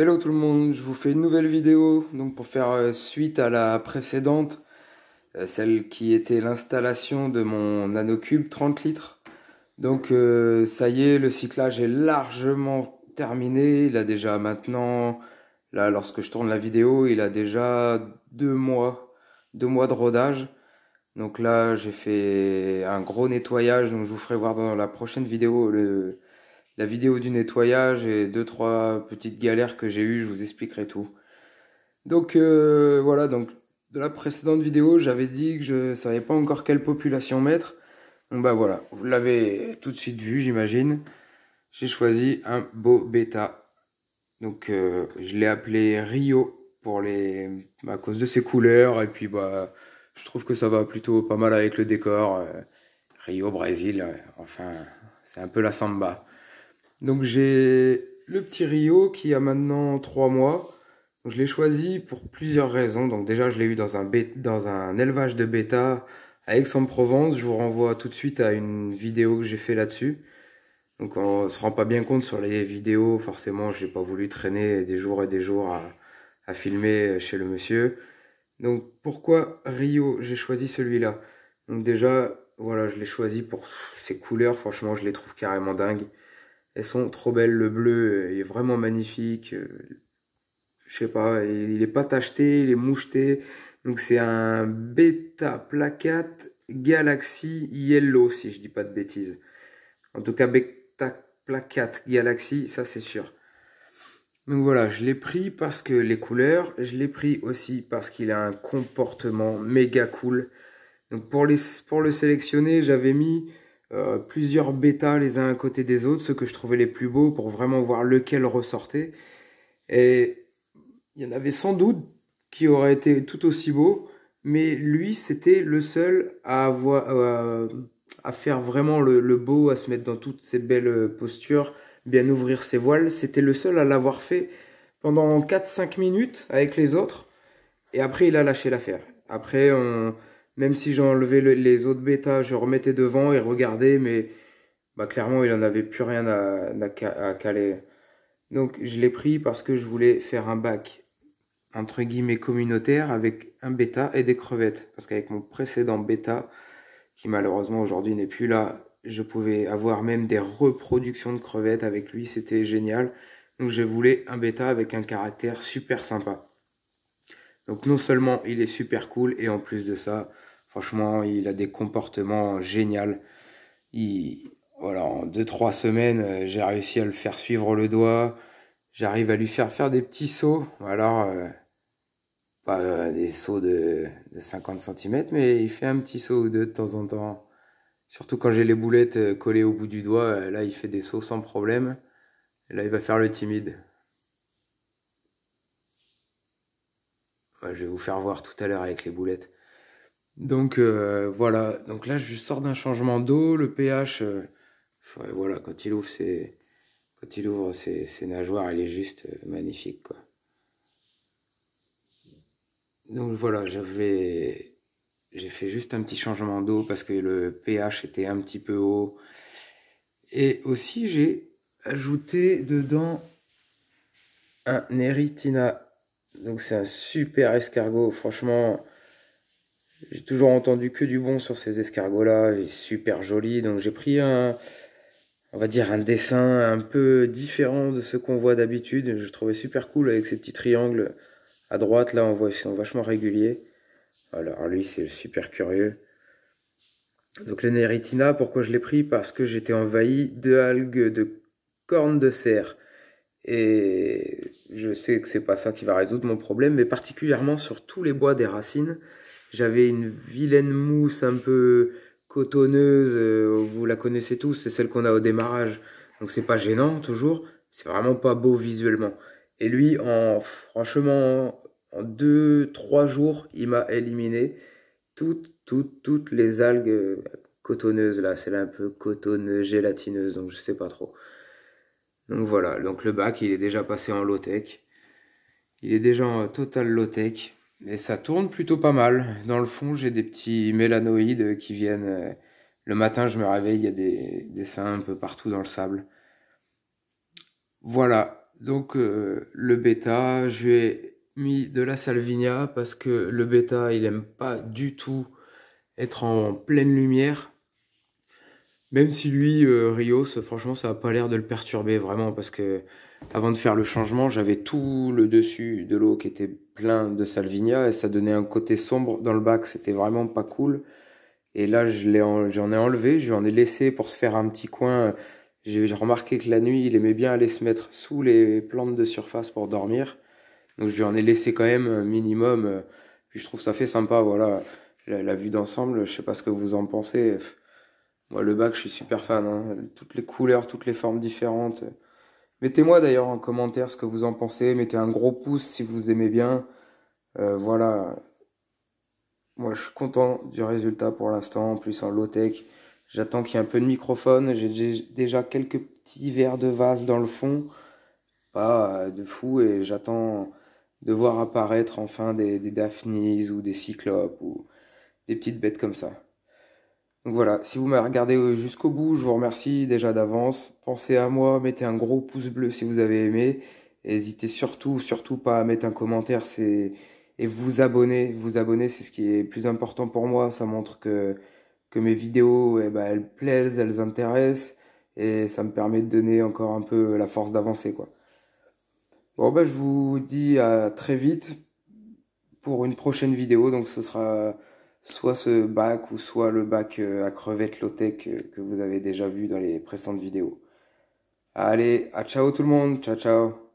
Hello tout le monde, je vous fais une nouvelle vidéo donc pour faire euh, suite à la précédente, euh, celle qui était l'installation de mon nanocube 30 litres. Donc euh, ça y est, le cyclage est largement terminé, il a déjà maintenant, là lorsque je tourne la vidéo, il a déjà deux mois, deux mois de rodage. Donc là j'ai fait un gros nettoyage, donc je vous ferai voir dans la prochaine vidéo le, la vidéo du nettoyage et deux trois petites galères que j'ai eues, je vous expliquerai tout. Donc euh, voilà, donc de la précédente vidéo, j'avais dit que je savais pas encore quelle population mettre. Donc bah voilà, vous l'avez tout de suite vu, j'imagine. J'ai choisi un beau bêta. Donc euh, je l'ai appelé Rio pour les à cause de ses couleurs et puis bah je trouve que ça va plutôt pas mal avec le décor. Euh, Rio Brésil, enfin, c'est un peu la samba. Donc j'ai le petit Rio qui a maintenant 3 mois. Donc, je l'ai choisi pour plusieurs raisons. Donc déjà je l'ai eu dans un, dans un élevage de bêta à Aix-en-Provence. Je vous renvoie tout de suite à une vidéo que j'ai fait là-dessus. Donc on se rend pas bien compte sur les vidéos, forcément n'ai pas voulu traîner des jours et des jours à, à filmer chez le monsieur. Donc pourquoi Rio J'ai choisi celui-là. Donc déjà, voilà, je l'ai choisi pour ses couleurs, franchement je les trouve carrément dingues. Elles sont trop belles. Le bleu est vraiment magnifique. Euh, je sais pas, il est pas tacheté, il est moucheté. Donc c'est un Beta Placate Galaxy Yellow, si je dis pas de bêtises. En tout cas, Beta Placate Galaxy, ça c'est sûr. Donc voilà, je l'ai pris parce que les couleurs, je l'ai pris aussi parce qu'il a un comportement méga cool. Donc pour, les, pour le sélectionner, j'avais mis euh, plusieurs bêtas les uns à côté des autres, ceux que je trouvais les plus beaux pour vraiment voir lequel ressortait. Et il y en avait sans doute qui auraient été tout aussi beaux, mais lui, c'était le seul à, avoir, euh, à faire vraiment le, le, beau, à se mettre dans toutes ces belles postures, bien ouvrir ses voiles. C'était le seul à l'avoir fait pendant 4-5 minutes avec les autres, et après il a lâché l'affaire. Après, on, même si j'enlevais les autres bêta, je remettais devant et regardais, mais bah, clairement, il n'en avait plus rien à, à caler. Donc, je l'ai pris parce que je voulais faire un bac, entre guillemets, communautaire avec un bêta et des crevettes. Parce qu'avec mon précédent bêta, qui malheureusement aujourd'hui n'est plus là, je pouvais avoir même des reproductions de crevettes avec lui, c'était génial. Donc je voulais un bêta avec un caractère super sympa. Donc non seulement il est super cool et en plus de ça, Franchement, il a des comportements géniaux. Il, voilà, en 2-3 semaines, euh, j'ai réussi à le faire suivre le doigt. J'arrive à lui faire faire des petits sauts. Alors, euh, pas euh, des sauts de, de, 50 cm, mais il fait un petit saut ou deux de temps en temps. Surtout quand j'ai les boulettes collées au bout du doigt, là il fait des sauts sans problème. Là il va faire le timide. je vais vous faire voir tout à l'heure avec les boulettes. Donc euh, voilà, donc là je sors d'un changement d'eau, le pH, euh, voilà, quand il ouvre ses, quand il ouvre ses, nageoires, il est juste euh, magnifique quoi. Donc voilà, j'avais, j'ai fait juste un petit changement d'eau parce que le pH était un petit peu haut. Et aussi j'ai ajouté dedans un Neritina. Donc c'est un super escargot, franchement j'ai toujours entendu que du bon sur ces escargots-là, et super joli. Donc j'ai pris un, on va dire un dessin un peu différent de ce qu'on voit d'habitude. Je trouvais super cool avec ces petits triangles à droite. Là, on voit ils sont vachement réguliers. Alors lui, c'est super curieux. Donc le Neritina, pourquoi je l'ai pris Parce que j'étais envahi de algues de cornes de cerf. Et je sais que c'est pas ça qui va résoudre mon problème, mais particulièrement sur tous les bois des racines, j'avais une vilaine mousse un peu cotonneuse, euh, vous la connaissez tous, c'est celle qu'on a au démarrage. Donc c'est pas gênant toujours, c'est vraiment pas beau visuellement. Et lui, en franchement, en 2-3 jours, il m'a éliminé toutes, toutes, toutes les algues euh, cotonneuses là. C'est un peu cotonneuse, gélatineuse, donc je sais pas trop. Donc voilà, donc le bac, il est déjà passé en low-tech. Il est déjà en total low-tech. Et ça tourne plutôt pas mal. Dans le fond, j'ai des petits mélanoïdes qui viennent. Euh, le matin, je me réveille, il y a des dessins un peu partout dans le sable. Voilà. Donc, euh, le bêta, je lui ai mis de la salvinia parce que le bêta, il n'aime pas du tout être en pleine lumière. Même si lui, euh, Rios, franchement, ça n'a pas l'air de le perturber vraiment parce que avant de faire le changement, j'avais tout le dessus de l'eau qui était plein de salvinia et ça donnait un côté sombre dans le bac. C'était vraiment pas cool. Et là, j'en ai enlevé, je lui ai laissé pour se faire un petit coin. J'ai remarqué que la nuit, il aimait bien aller se mettre sous les plantes de surface pour dormir. Donc je lui en ai laissé quand même un minimum. Puis je trouve ça fait sympa, voilà. La, la vue d'ensemble, je sais pas ce que vous en pensez. Moi, le bac, je suis super fan. Hein. Toutes les couleurs, toutes les formes différentes. Mettez-moi d'ailleurs en commentaire ce que vous en pensez. Mettez un gros pouce si vous aimez bien. Euh, voilà. Moi, je suis content du résultat pour l'instant. En plus, en low-tech, j'attends qu'il y ait un peu de microphone. J'ai déjà quelques petits verres de vase dans le fond. Pas euh, de fou. Et j'attends de voir apparaître enfin des, des ou des Cyclopes ou des petites bêtes comme ça. Donc voilà, si vous m'avez regardé euh, jusqu'au bout, je vous remercie déjà d'avance. Pensez à moi, mettez un gros pouce bleu si vous avez aimé. N'hésitez surtout, surtout pas à mettre un commentaire, et vous abonner. Vous abonner, c'est ce qui est plus important pour moi. Ça montre que, mes vidéos, eh ben, elles plaisent, elles intéressent. Et ça me permet de donner encore un peu la force d'avancer. Bon, ben, je vous dis à très vite pour une prochaine vidéo. Donc, ce sera soit ce bac ou soit le bac euh, à crevettes low-tech euh, que vous avez déjà vu dans les précédentes vidéos. Allez, à ciao tout le monde, ciao ciao